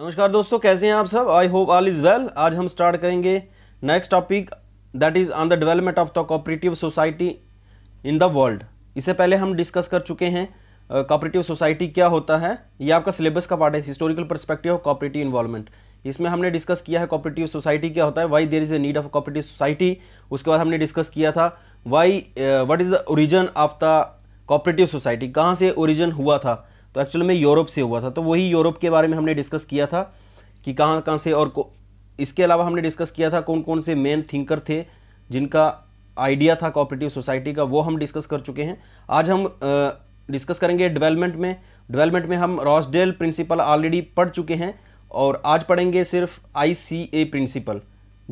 नमस्कार दोस्तों कैसे हैं आप सब I hope all is well आज हम स्टार्ट करेंगे next topic that is on the development of the cooperative society in the world इससे पहले हम डिस्कस कर चुके हैं uh, सोसाइटी क्या होता है ये आपका सिलेबस का पार्ट है historical perspective of cooperative involvement इसमें हमने डिस्कस किया है कॉपरेटिव सोसाइटी क्या होता है why there is a need of cooperative society उसके बाद हमने डिस्कस किया था why what is the origin of the cooperative society कहाँ से ओरिजन हुआ था तो एक्चुअल में यूरोप से हुआ था तो वही यूरोप के बारे में हमने डिस्कस किया था कि कहाँ कहाँ से और इसके अलावा हमने डिस्कस किया था कौन कौन से मेन थिंकर थे जिनका आइडिया था कोऑपरेटिव सोसाइटी का वो हम डिस्कस कर चुके हैं आज हम डिस्कस करेंगे डेवलपमेंट में डेवलपमेंट में हम रॉसडेल प्रिंसिपल ऑलरेडी पढ़ चुके हैं और आज पढ़ेंगे सिर्फ आई प्रिंसिपल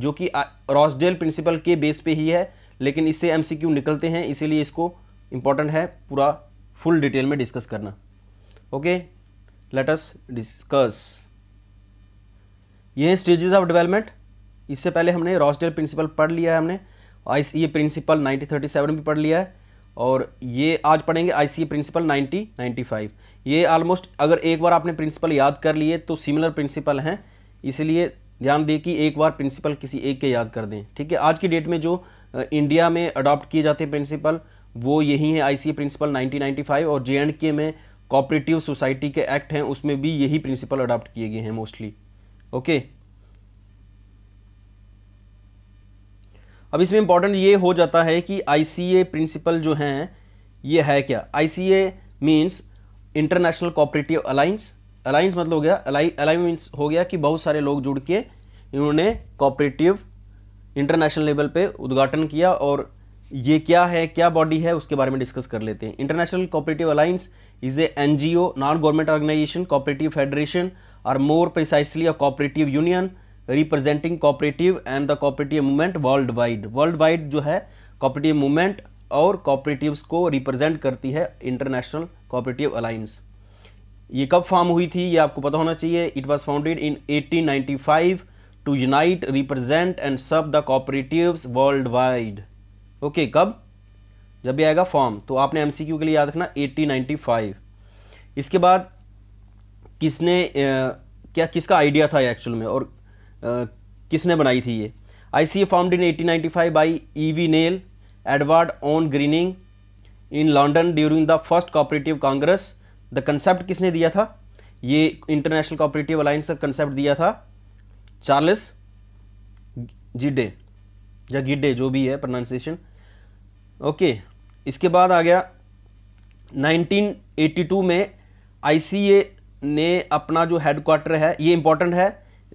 जो कि रॉसडेल प्रिंसिपल के बेस पे ही है लेकिन इससे एम निकलते हैं इसीलिए इसको इम्पॉर्टेंट है पूरा फुल डिटेल में डिस्कस करना ओके लेट अस डिस्कस ये स्टेजेस ऑफ डेवलपमेंट इससे पहले हमने रॉसडेल प्रिंसिपल पढ़ लिया है हमने आई सी ए प्रिंसिपल 1937 भी पढ़ लिया है और ये आज पढ़ेंगे आई सी ए प्रिंसिपल 1995 ये ऑलमोस्ट अगर एक बार आपने प्रिंसिपल याद कर लिए तो सिमिलर प्रिंसिपल हैं इसलिए ध्यान दें कि एक बार प्रिंसिपल किसी एक के याद कर दें ठीक है आज की डेट में जो इंडिया में अडॉप्ट किए जाते हैं प्रिंसिपल वो यही है आई सी ए प्रिंसिपल 1995 और जे एंड के में कॉपरेटिव सोसाइटी के एक्ट हैं उसमें भी यही प्रिंसिपल अडॉप्ट किए गए हैं मोस्टली ओके अब इसमें इंपॉर्टेंट ये हो जाता है कि आईसीए प्रिंसिपल जो हैं ये है क्या ICA means international cooperative alliance alliance मतलब हो गया अलाय मींस मीन्स हो गया कि बहुत सारे लोग जुड़ के इन्होंने कॉपरेटिव इंटरनेशनल लेवल पे उद्घाटन किया और ये क्या है क्या बॉडी है उसके बारे में डिस्कस कर लेते हैं international cooperative alliance is a NGO, non-government organization, cooperative federation or more precisely a cooperative union representing cooperative and the cooperative movement worldwide. Worldwide जो है cooperative movement और cooperatives को represent करती है International Cooperative Alliance. ये कब form हुई थी ये आपको पता होना चाहिए it was founded in 1895 to unite represent and serve the cooperatives worldwide okay कब जब भी आएगा फॉर्म तो आपने एम के लिए याद रखना एट्टी फाइव इसके बाद किसने क्या किसका आइडिया था एक्चुअल में और किसने बनाई थी ये I C A found in eighteen ninety five by E V Neale Edward Owen Greening in London during the first cooperative congress the concept किसने दिया था ये इंटरनेशनल कॉपरेटिव अलायंस का कंसेप्ट दिया था चार्लिस जिडे या गिडे जो भी है प्रोनाउंसिएशन ओके okay. इसके बाद आ गया 1982 में आई ने अपना जो हेडक्वार्टर है ये इंपॉर्टेंट है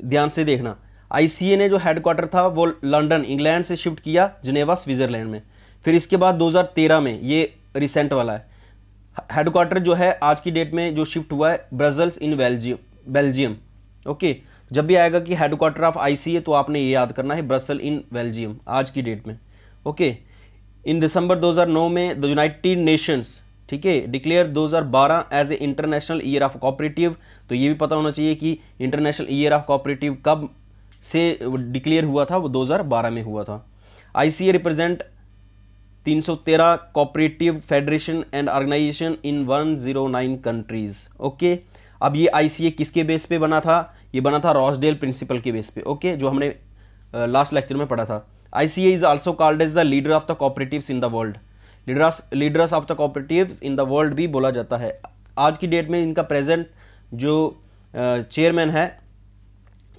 ध्यान से देखना आई ने जो हेडक्वार्टर था वो लंदन इंग्लैंड से शिफ्ट किया जिनेवा स्विट्ज़रलैंड में फिर इसके बाद 2013 में ये रिसेंट वाला है हेडक्वार्टर जो है आज की डेट में जो शिफ्ट हुआ है Brussels in Belgium Belgium okay जब भी आएगा कि हेडक्वार्टर ऑफ आई तो आपने ये याद करना है ब्रसल इन बेल्जियम आज की डेट में ओके okay. इन दिसंबर 2009 में द यूनाइटेड नेशंस ठीक है declare 2012 as a international year of cooperative तो ये भी पता होना चाहिए कि इंटरनेशनल ईयर ऑफ कॉपरेटिव कब से डिक्लेयर हुआ था वो 2012 में हुआ था ICA represent 313 cooperative federation and organisation in 109 countries okay अब ये आई किसके बेस पे बना था ये बना था रॉसडेल प्रिंसिपल के बेस पे ओके जो हमने लास्ट लेक्चर में पढ़ा था ICA is also called as the leader of the cooperatives in the world. Leaders leaders of the cooperatives in the world भी बोला जाता है आज की डेट में इनका प्रेजेंट जो चेयरमैन है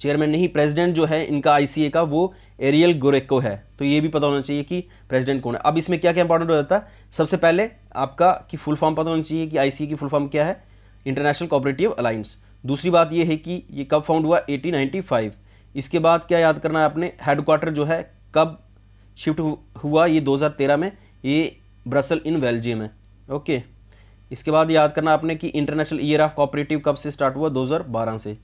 चेयरमैन नहीं प्रेजिडेंट जो है इनका आई सी ए का वो एरियल गोरेको है तो ये भी पता होना चाहिए कि प्रेजिडेंट कौन है अब इसमें क्या क्या इंपॉर्टेंट हो जाता है सबसे पहले आपका कि फुल फॉर्म पता होना चाहिए कि आई सी ए की फुल फॉर्म क्या है इंटरनेशनल कॉपरेटिव अलाइंस दूसरी बात ये है कि ये कब फाउंड हुआ फाइव इसके बाद क्या याद करना है आपने हेडक्वार्टर जो है कब शिफ्ट हुआ ये 2013 में ये ब्रसल इन बेल्जियम है ओके इसके बाद याद करना आपने कि इंटरनेशनल ईयर ऑफ कॉपरेटिव कब से स्टार्ट हुआ 2012 से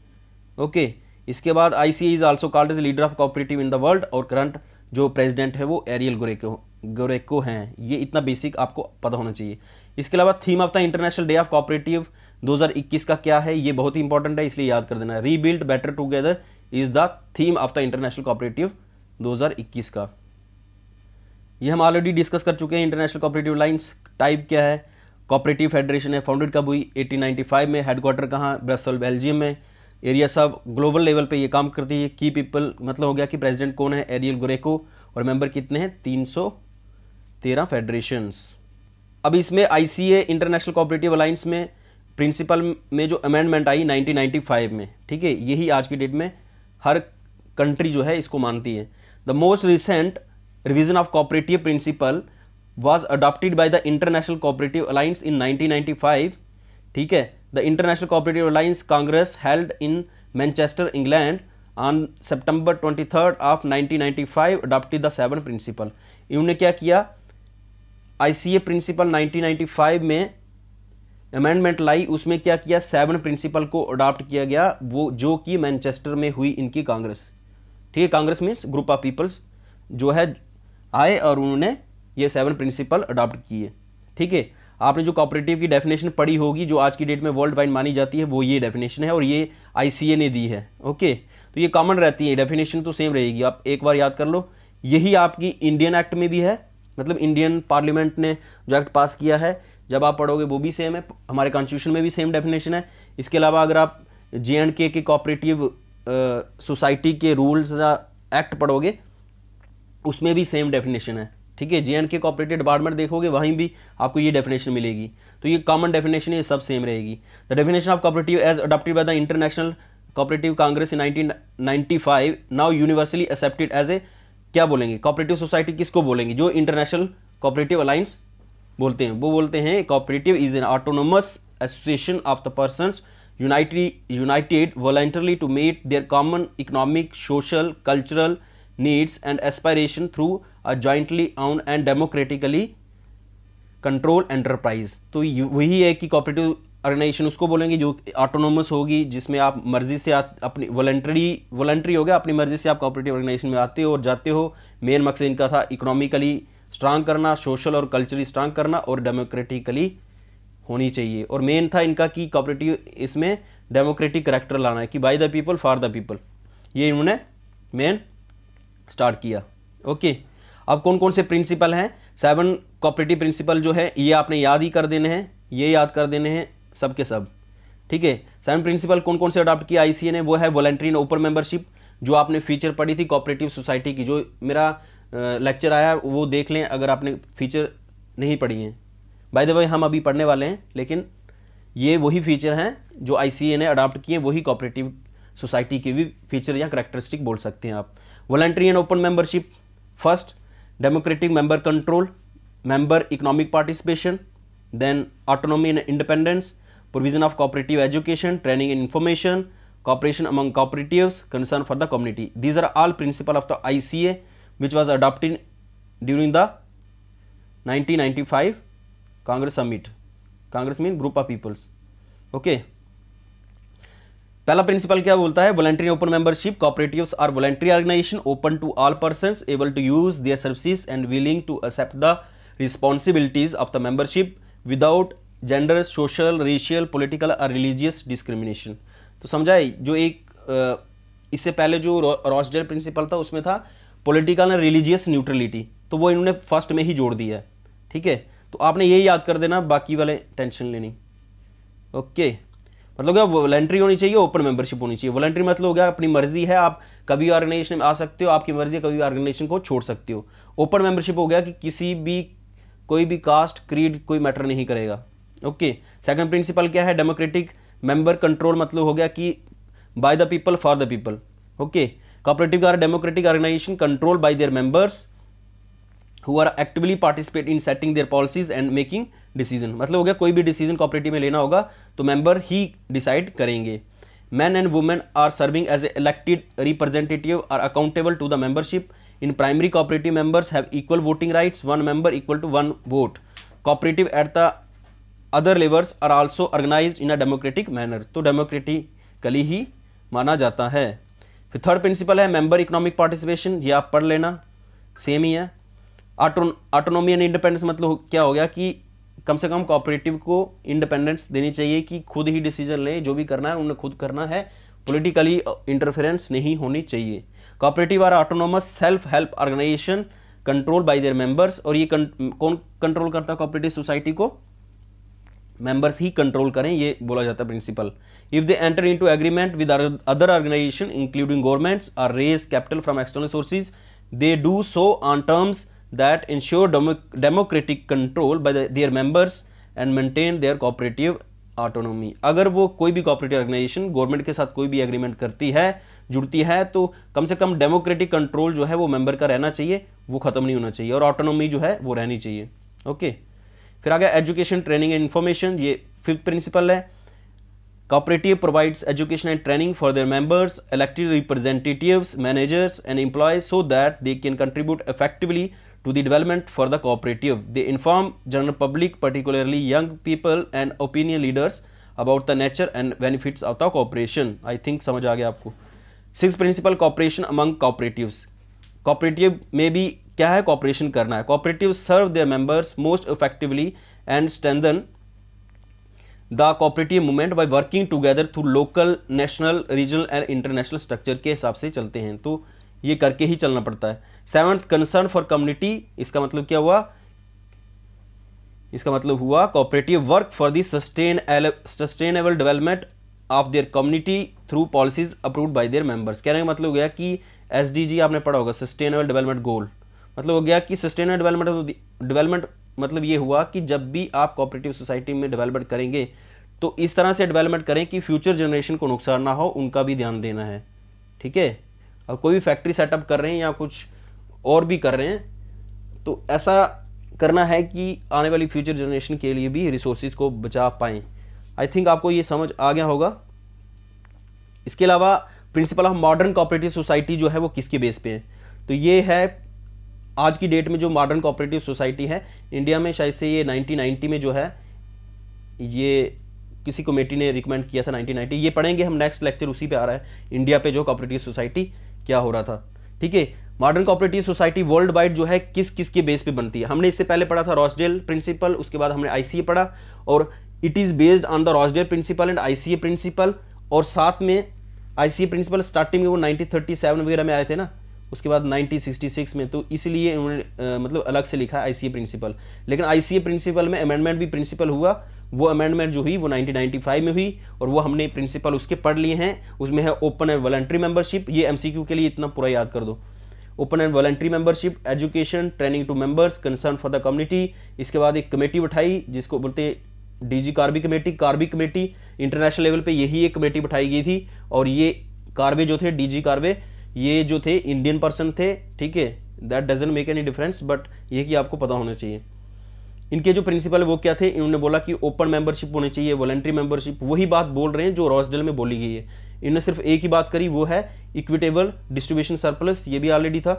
ओके इसके बाद I C is also called as leader of cooperative in the world और करंट जो प्रेसिडेंट है वो एरियल गोरेको गोरेको हैं ये इतना बेसिक आपको पता होना चाहिए इसके अलावा theme of the international day of cooperative 2021 का क्या है ये बहुत ही इंपॉर्टेंट है इसलिए याद कर देना rebuild better together is the theme of the international cooperative 2021 का ये हम ऑलरेडी डिस्कस कर चुके हैं इंटरनेशनल कॉपरेटिव लाइन्स टाइप क्या है कॉपरेटिव फेडरेशन है फाउंडेड कब हुई 1895 में हेडक्वार्टर कहाँ ब्रसल बेल्जियम में एरिया सब ग्लोबल लेवल पे ये काम करती है की पीपल मतलब हो गया कि प्रेसिडेंट कौन है एरियल गोरेको और मेंबर कितने हैं तीन सौ तेरह फेडरेशंस अब इसमें आई इंटरनेशनल कॉपरेटिव अलाइंस में प्रिंसिपल में जो अमेंडमेंट आई 1995 में ठीक है यही आज की डेट में हर कंट्री जो है इसको मानती है The most recent revision of cooperative principle was adopted by the International Cooperative Alliance in 1995. ठीक है The International Cooperative Alliance Congress held in Manchester, England on September 23rd of 1995 adopted the seven principle. इन्होंने क्या किया ICA principal 1995 में amendment लाई उसमें क्या किया seven principal को अडॉप्ट किया गया वो जो कि मैनचेस्टर में हुई इनकी कांग्रेस ठीक है congress means group of peoples जो है आए और उन्होंने ये सेवन प्रिंसिपल अडॉप्ट किए ठीक है आपने जो कॉपरेटिव की डेफिनेशन पढ़ी होगी जो आज की डेट में वर्ल्ड वाइड मानी जाती है वो ये डेफिनेशन है और ये आई ने दी है ओके तो ये कॉमन रहती है डेफिनेशन तो सेम रहेगी आप एक बार याद कर लो यही आपकी इंडियन एक्ट में भी है मतलब इंडियन पार्लियामेंट ने जो एक्ट पास किया है जब आप पढ़ोगे वो भी सेम है हमारे कॉन्स्टिट्यूशन में भी सेम डेफिनेशन है इसके अलावा अगर आप जे एंड के के कॉपरेटिव सोसाइटी के रूल्स या एक्ट पढ़ोगे उसमें भी सेम डेफिनेशन है ठीक है J and K cooperative department देखोगे वहीं भी आपको ये डेफिनेशन मिलेगी तो ये कॉमन डेफिनेशन ये सब सेम रहेगी the definition of cooperative as adopted by the international cooperative congress in 1995 now universally accepted as a क्या बोलेंगे कॉपरेटिव सोसाइटी किसको बोलेंगे जो इंटरनेशनल कॉपरेटिव अलायंस बोलते हैं वो बोलते हैं cooperative is an autonomous association of the person united voluntarily to meet their common economic, social, cultural needs and aspiration through a jointly owned and democratically controlled enterprise. तो वही है कि cooperative organisation उसको बोलेंगे जो ऑटोनोमस होगी जिसमें आप मर्जी से आ, अपनी वॉलेंट्री वॉलेंट्री होगा अपनी मर्जी से आप कॉपरेटिव ऑर्गेनाइजेशन में आते हो और जाते हो मेन मकसद इनका था इकोनॉमिकली स्ट्रांग करना सोशल और कल्चरली स्ट्रांग करना और डेमोक्रेटिकली होनी चाहिए और मेन था इनका कि कॉपरेटिव इसमें डेमोक्रेटिक करेक्टर लाना है कि by the people for the people ये इन्होंने मेन स्टार्ट किया ओके अब कौन कौन से प्रिंसिपल हैं सेवन कॉपरेटिव प्रिंसिपल जो है ये आपने याद ही कर देने हैं ये याद कर देने हैं सब के सब ठीक है सेवन प्रिंसिपल कौन कौन से अडॉप्ट किया आई ने वो है वॉलेंट्री ओपन मेंबरशिप जो आपने फीचर पढ़ी थी कॉपरेटिव सोसाइटी की जो मेरा लेक्चर आया वो देख लें अगर आपने फीचर नहीं पढ़ी हैं बाय द वे हम अभी पढ़ने वाले हैं लेकिन ये वही फीचर हैं जो आई ने अडाप्ट किए वही कॉपरेटिव सोसाइटी के भी फीचर या करेक्टरिस्टिक बोल सकते हैं आप voluntary and open membership first democratic member control member economic participation then autonomy and independence provision of cooperative education training and information for the community these are all principle of the I C A which was which during the nineteen ninety five congress summit congress mean group of peoples okay पहला principle क्या बोलता है voluntary open membership cooperative are voluntary organisation open to all person able to use their services and willing to accept the responsibilities of the membership without gender social racial political और religious discrimination तो समझाए जो एक इससे पहले जो रॉसडेल principal था उसमें था पोलिटिकल एंड रिलीजियस न्यूट्रलिटी तो वो इन्होंने फर्स्ट में ही जोड़ दिया है ठीक है तो आपने ये याद कर देना बाकी वाले टेंशन लेनी ओके मतलब क्या वॉलेंट्री होनी चाहिए ओपन मेंबरशिप होनी चाहिए वॉलेंट्री मतलब हो गया अपनी मर्जी है आप कभी ऑर्गेनाइजेशन में आ सकते हो आपकी मर्जी है कभी ऑर्गेनाइजेशन को छोड़ सकते हो ओपन मेंबरशिप हो गया कि किसी भी कोई भी कास्ट क्रीड कोई मैटर नहीं करेगा ओके सेकंड प्रिंसिपल क्या है डेमोक्रेटिक मेंबर कंट्रोल मतलब हो गया कि by the people for the people okay cooperative are democratic organisation control by their members who are actively participate in setting their policies and making decision मतलब हो गया कोई भी डिसीजन कॉपरेटिव में लेना होगा तो मेंबर ही डिसाइड करेंगे man and women are serving as a elected representative are accountable to the membership in primary cooperative members have equal voting rights one member equal to one vote cooperative at the other levels are also organise in a democratic manner तो democratically ही माना जाता है फिर third principle है member economic participation ये आप पढ़ लेना सेम ही है ऑटोनोमी एंड इंडिपेंडेंस मतलब क्या हो गया कि कम से कम कॉपरेटिव को इंडिपेंडेंस देनी चाहिए कि खुद ही डिसीजन लें जो भी करना है उन्हें खुद करना है पॉलिटिकली इंटरफेरेंस uh, नहीं होनी चाहिए cooperative are autonomous self help organisation control by their members और ये कौन कंट्रोल करता है कॉपरेटिव सोसाइटी को मेंबर्स ही कंट्रोल करें ये बोला जाता है principle if they enter into agreement with other organisation including governments are raise capital from external sources they do so on terms that ensure democ democratic control by the, their members and maintain their cooperative autonomy. अगर वो कोई भी cooperative organisation government के साथ कोई भी agreement करती है जुड़ती है तो कम से कम डेमोक्रेटिक कंट्रोल जो है वो member का रहना चाहिए वो खत्म नहीं होना चाहिए और autonomy जो है वो रहनी चाहिए ओके फिर आ गया एजुकेशन ट्रेनिंग एंड इन्फॉर्मेशन ये फिफ्थ प्रिंसिपल है cooperative provides education and training for their members elected representatives, managers and employees so that they can contribute effectively to the development for the cooperative. They inform general public particularly young people and opinion leaders about the nature and benefits of the cooperation. I think समझ आ गया आपको six principle cooperation among cooperatives cooperative में भी क्या है cooperation करना है cooperative serve their members most effectively and strengthen the cooperative movement by working together through local national regional and international structure के हिसाब से चलते हैं तो ये करके ही चलना पड़ता है सेवंथ कंसर्न फॉर कम्युनिटी इसका मतलब क्या हुआ इसका मतलब हुआ cooperative work for the sustain sustainable development of their community through policies approved by their members कहने का मतलब हो गया कि एसडीजी आपने पढ़ा होगा सस्टेनेबल डेवलपमेंट गोल मतलब हो गया कि सस्टेनेबल डेवलपमेंट डेवलपमेंट मतलब ये हुआ कि जब भी आप कॉपरेटिव सोसाइटी में डेवलपमेंट करेंगे तो इस तरह से डेवलपमेंट करें कि फ्यूचर जनरेशन को नुकसान ना हो उनका भी ध्यान देना है ठीक है और कोई भी फैक्ट्री सेटअप कर रहे हैं या कुछ और भी कर रहे हैं तो ऐसा करना है कि आने वाली फ्यूचर जनरेशन के लिए भी रिसोर्सेज को बचा पाएं आई थिंक आपको ये समझ आ गया होगा इसके अलावा principle of modern cooperative society जो है वो किसके बेस पे है तो ये है आज की डेट में जो मॉडर्न कॉपरेटिव सोसाइटी है इंडिया में शायद से ये 1990 में जो है ये किसी कमेटी ने रिकमेंड किया था 1990 ये पढ़ेंगे हम नेक्स्ट लेक्चर उसी पे आ रहा है इंडिया पे जो कॉपरेटिव सोसाइटी क्या हो रहा था ठीक है modern cooperative society worldwide जो है किस किस के बेस पे बनती है हमने इससे पहले पढ़ा था रॉसडेल प्रिंसिपल उसके बाद हमने आईसीए पढ़ा और it is based on the Rochdale principle and ICA principle और साथ में आईसीए प्रिंसिपल स्टार्टिंग में वो 1937 वगैरह में आए थे ना उसके बाद 1966 में तो इसलिए उन्होंने मतलब अलग से लिखा है प्रिंसिपल लेकिन आई प्रिंसिपल में अमेंडमेंट भी प्रिंसिपल हुआ वो अमेंडमेंट जो हुई वो 1995 में हुई और वो हमने प्रिंसिपल उसके पढ़ लिए हैं उसमें है ओपन एंड वॉलेंट्री मेंबरशिप ये एमसीक्यू के लिए इतना पूरा याद कर दो open and voluntary membership education training to members concern for the community इसके बाद एक कमेटी बैठाई जिसको बोलते हैं DG Karve committee Karve committee international level पे यही एक कमेटी बैठाई गई थी और ये कार्वे जो थे डीजी कार्वे ये जो थे इंडियन पर्सन थे ठीक है that doesn't make any difference but ये कि आपको पता होना चाहिए इनके जो प्रिंसिपल वो क्या थे इन्होंने बोला कि ओपन मेंबरशिप होनी चाहिए वॉलेंट्री मेंबरशिप वही बात बोल रहे हैं जो रॉसडेल में बोली गई है इन्होंने सिर्फ एक ही बात करी वो है इक्विटेबल डिस्ट्रीब्यूशन सरप्लस ये भी ऑलरेडी था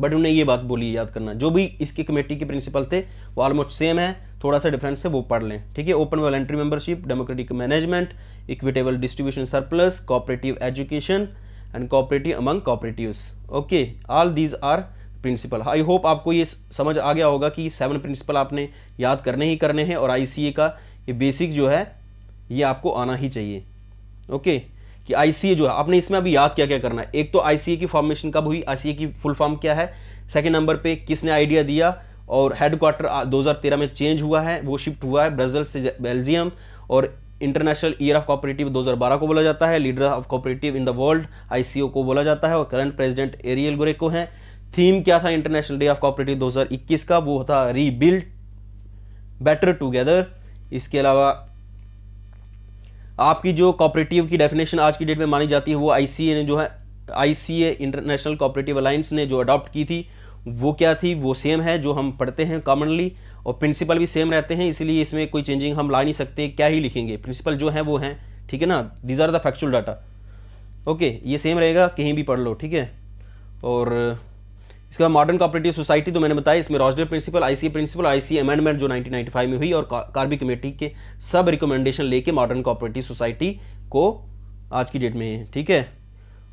बट उन्हें ये बात बोली याद करना जो भी इसकी कमेटी के प्रिंसिपल थे वो ऑलमोस्ट सेम है थोड़ा सा डिफरेंस है वो पढ़ लें ठीक है open voluntary membership democratic management equitable distribution surplus cooperative education and cooperative among cooperative okay all these are principle I hope आपको ये समझ आ गया होगा कि सेवन प्रिंसिपल आपने याद करने ही करने हैं और आई का ये बेसिक जो है ये आपको आना ही चाहिए ओके okay? कि आईसीए जो है आपने इसमें अभी याद क्या क्या करना है एक तो आईसीए की फॉर्मेशन कब हुई आईसीए की फुल फॉर्म क्या है सेकेंड नंबर पर किसने आइडिया दिया और हेडक्वार्टर तेरह में चेंज हुआ है वो शिफ्ट हुआ है ब्रजल से बेल्जियम और इंटरनेशनल ईयर ऑफ कॉपरेटिव 2012 को बोला जाता है leader of cooperative in the world ICO को बोला जाता है और करंट प्रेसिडेंट एरियल गोरे को है थीम क्या था इंटरनेशनल डे ऑफ कॉपरेटिव 2021 का वो था रीबिल्ड बेटर टुगेदर इसके अलावा आपकी जो कॉपरेटिव की डेफिनेशन आज की डेट में मानी जाती है वो आई ने जो है आई इंटरनेशनल कॉपरेटिव अलाइंस ने जो अडॉप्ट की थी वो क्या थी वो सेम है जो हम पढ़ते हैं कॉमनली और प्रिंसिपल भी सेम रहते हैं इसलिए इसमें कोई चेंजिंग हम ला नहीं सकते क्या ही लिखेंगे प्रिंसिपल जो है वो हैं ठीक है ना these are the factual data okay ये सेम रहेगा कहीं भी पढ़ लो ठीक है और इसके बाद मॉडर्न कॉपरेटिव सोसाइटी तो मैंने बताया इसमें Rochdale principle IC principle IC amendment जो 1995 में हुई और कार्बी कमेटी के सब रिकमेंडेशन लेके मॉडर्न कॉपरेटिव सोसाइटी को आज की डेट में है ठीक है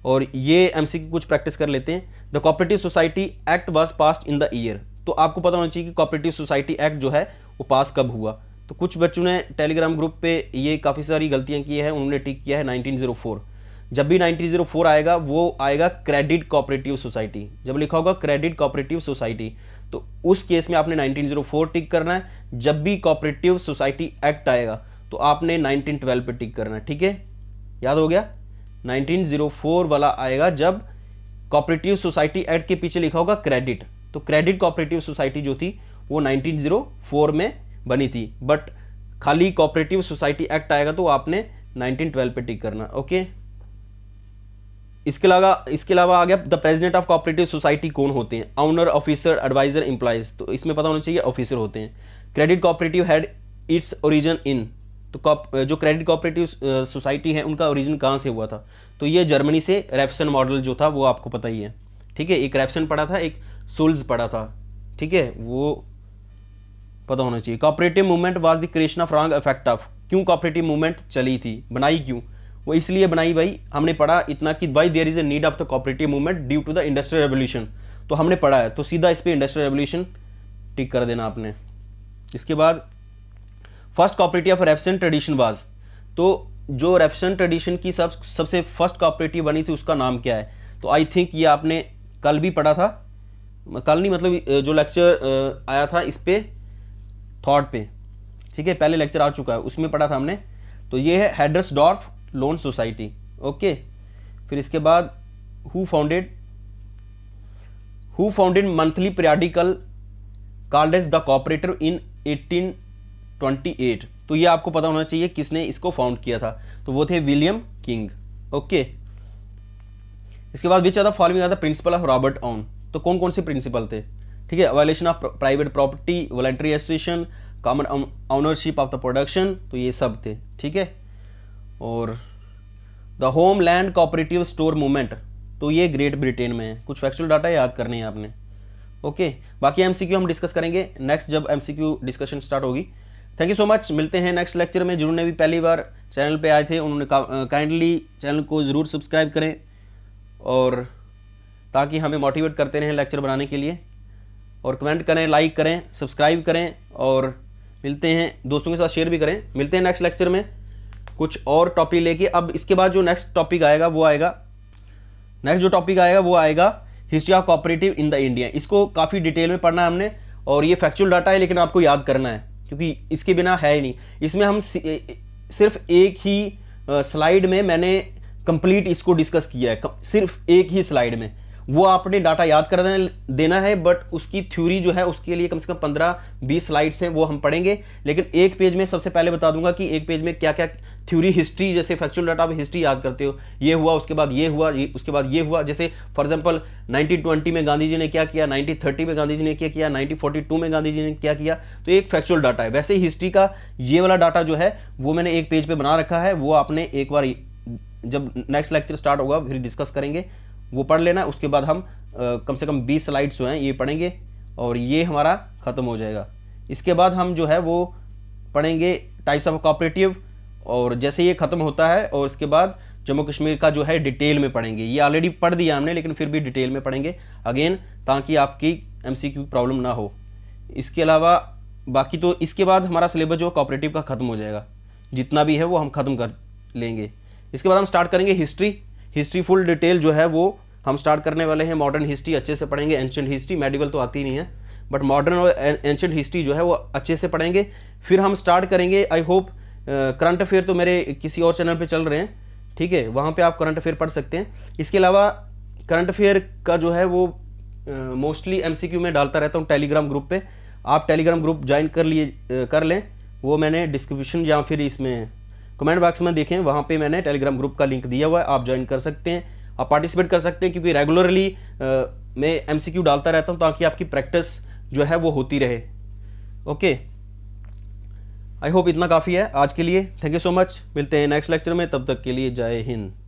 और ये एम की कुछ प्रैक्टिस कर लेते हैं the cooperative society act was pass in the year तो आपको पता होना चाहिए कि कॉपरेटिव सोसाइटी एक्ट जो है वो पास कब हुआ तो कुछ बच्चों ने टेलीग्राम ग्रुप पे ये काफ़ी सारी गलतियां की है उन्होंने टिक किया है 1904 जब भी 1904 आएगा वो आएगा क्रेडिट कॉपरेटिव सोसाइटी जब लिखा होगा क्रेडिट कॉपरेटिव सोसाइटी तो उस केस में आपने 1904 टिक करना है जब भी कॉपरेटिव सोसाइटी एक्ट आएगा तो आपने 1912 पे टिक करना है ठीक है याद हो गया 1904 वाला आएगा जब कॉपरेटिव सोसाइटी एक्ट के पीछे लिखा होगा क्रेडिट तो क्रेडिट कॉपरेटिव सोसाइटी जो थी वो नाइनटीन में बनी थी बट खाली कॉपरेटिव सोसाइटी एक्ट आएगा तो आपने 1912 पे टिक करना ओके इसके अलावा इसके अलावा आ गया the president of cooperative society कौन होते हैं ऑनर ऑफिसर एडवाइजर इंप्लाइज तो इसमें पता होना चाहिए ऑफिसर होते हैं credit cooperative had its origin in तो जो क्रेडिट कॉपरेटिव सोसाइटी है उनका ओरिजिन कहाँ से हुआ था तो ये जर्मनी से रेफसन मॉडल जो था वो आपको पता ही है ठीक है एक रेफसन पढ़ा था एक सोल्स पढ़ा था ठीक है वो पता होना चाहिए cooperative movement was the creation of wrong effect of क्यों कॉपरेटिव मूवमेंट चली थी बनाई क्यों वो इसलिए बनाई भाई हमने पढ़ा इतना कि why there is a need of the cooperative movement due to the industrial revolution तो हमने पढ़ा है तो सीधा इस पर इंडस्ट्रियल रेवोल्यूशन टिक कर देना आपने इसके बाद first cooperative of Raiffeisen tradition was तो जो रेफसन ट्रेडिशन की सब सबसे फर्स्ट कॉपरेटिव बनी थी उसका नाम क्या है तो आई थिंक ये आपने कल भी पढ़ा था कल नहीं मतलब जो लेक्चर आया था इस पर थॉट पे ठीक है पहले लेक्चर आ चुका है उसमें पढ़ा था हमने तो ये है Heddesdorf loan society okay फिर इसके बाद who founded who founded monthly periodical called as the cooperator in 1828 तो ये आपको पता होना चाहिए किसने इसको फाउंड किया था तो वो थे विलियम किंग ओके इसके बाद which are the following are the principle of Robert Owen तो कौन कौन से प्रिंसिपल थे ठीक है violation of private property voluntary association common ownership of the production तो ये सब थे ठीक है और the homeland cooperative store movement तो ये ग्रेट ब्रिटेन में है कुछ फैक्चुअल डाटा याद करने हैं आपने ओके बाकी एमसीक्यू हम डिस्कस करेंगे नेक्स्ट जब एमसीक्यू डिस्कशन स्टार्ट होगी थैंक यू सो मच मिलते हैं नेक्स्ट लेक्चर में जिन्होंने भी पहली बार चैनल पे आए थे उन्होंने काइंडली चैनल को ज़रूर सब्सक्राइब करें और ताकि हमें मोटिवेट करते रहें लेक्चर बनाने के लिए और कमेंट करें लाइक करें सब्सक्राइब करें और मिलते हैं दोस्तों के साथ शेयर भी करें मिलते हैं नेक्स्ट लेक्चर में कुछ और टॉपिक लेके अब इसके बाद जो नेक्स्ट टॉपिक आएगा वो आएगा नेक्स्ट जो टॉपिक आएगा वो आएगा history of cooperative in the India इसको काफ़ी डिटेल में पढ़ना है हमने और ये फैक्चुअल डाटा है लेकिन आपको याद करना है क्योंकि इसके बिना है ही नहीं इसमें हम सिर्फ एक ही स्लाइड में मैंने कंप्लीट इसको डिस्कस किया है सिर्फ एक ही स्लाइड में वो आपने डाटा याद कर देना है बट उसकी थ्योरी जो है उसके लिए कम से कम पंद्रह बीस स्लाइड्स हैं वो हम पढ़ेंगे लेकिन एक पेज में सबसे पहले बता दूंगा कि एक पेज में क्या क्या थ्योरी हिस्ट्री जैसे फैक्चुअल डाटा आप हिस्ट्री याद करते हो ये हुआ उसके बाद ये हुआ ये, उसके बाद ये हुआ जैसे फॉर एग्जाम्पल नाइनटीन में गांधी जी ने क्या किया नाइनटीन में गांधी जी ने क्या किया नाइनटीन में गांधी जी ने क्या किया तो एक फैक्चुअल डाटा है वैसे हिस्ट्री का ये वाला डाटा जो है वो मैंने एक पेज पर बना रखा है वो आपने एक बार जब नेक्स्ट लेक्चर स्टार्ट होगा फिर डिस्कस करेंगे वो पढ़ लेना उसके बाद हम कम से कम बीस स्लाइड्स जो हैं ये पढ़ेंगे और ये हमारा ख़त्म हो जाएगा इसके बाद हम जो है वो पढ़ेंगे टाइप्स ऑफ कॉपरेटिव और जैसे ये ख़त्म होता है और इसके बाद जम्मू कश्मीर का जो है डिटेल में पढ़ेंगे ये ऑलरेडी पढ़ दिया हमने लेकिन फिर भी डिटेल में पढ़ेंगे अगेन ताकि आपकी एम प्रॉब्लम ना हो इसके अलावा बाकी तो इसके बाद हमारा सिलेबस जो कॉपरेटिव का ख़त्म हो जाएगा जितना भी है वो हम ख़त्म कर लेंगे इसके बाद हम स्टार्ट करेंगे हिस्ट्री हिस्ट्री फुल डिटेल जो है वो हम स्टार्ट करने वाले हैं मॉडर्न हिस्ट्री अच्छे से पढ़ेंगे एंशंट हिस्ट्री मेडिकल तो आती नहीं है बट मॉडर्न और एंशंट हिस्ट्री जो है वो अच्छे से पढ़ेंगे फिर हम स्टार्ट करेंगे आई होप करंट अफेयर तो मेरे किसी और चैनल पे चल रहे हैं ठीक है वहाँ पे आप करंट अफेयर पढ़ सकते हैं इसके अलावा करंट अफेयर का जो है वो मोस्टली एम सी में डालता रहता हूँ टेलीग्राम ग्रुप पर आप टेलीग्राम ग्रुप ज्वाइन कर लिए कर लें वो मैंने डिस्क्रिप्शन या फिर इसमें कमेंट बॉक्स में देखें वहाँ पे मैंने टेलीग्राम ग्रुप का लिंक दिया हुआ है आप ज्वाइन कर सकते हैं आप पार्टिसिपेट कर सकते हैं क्योंकि रेगुलरली मैं एमसीक्यू डालता रहता हूँ ताकि आपकी प्रैक्टिस जो है वो होती रहे ओके आई होप इतना काफ़ी है आज के लिए थैंक यू सो मच मिलते हैं नेक्स्ट लेक्चर में तब तक के लिए जय हिंद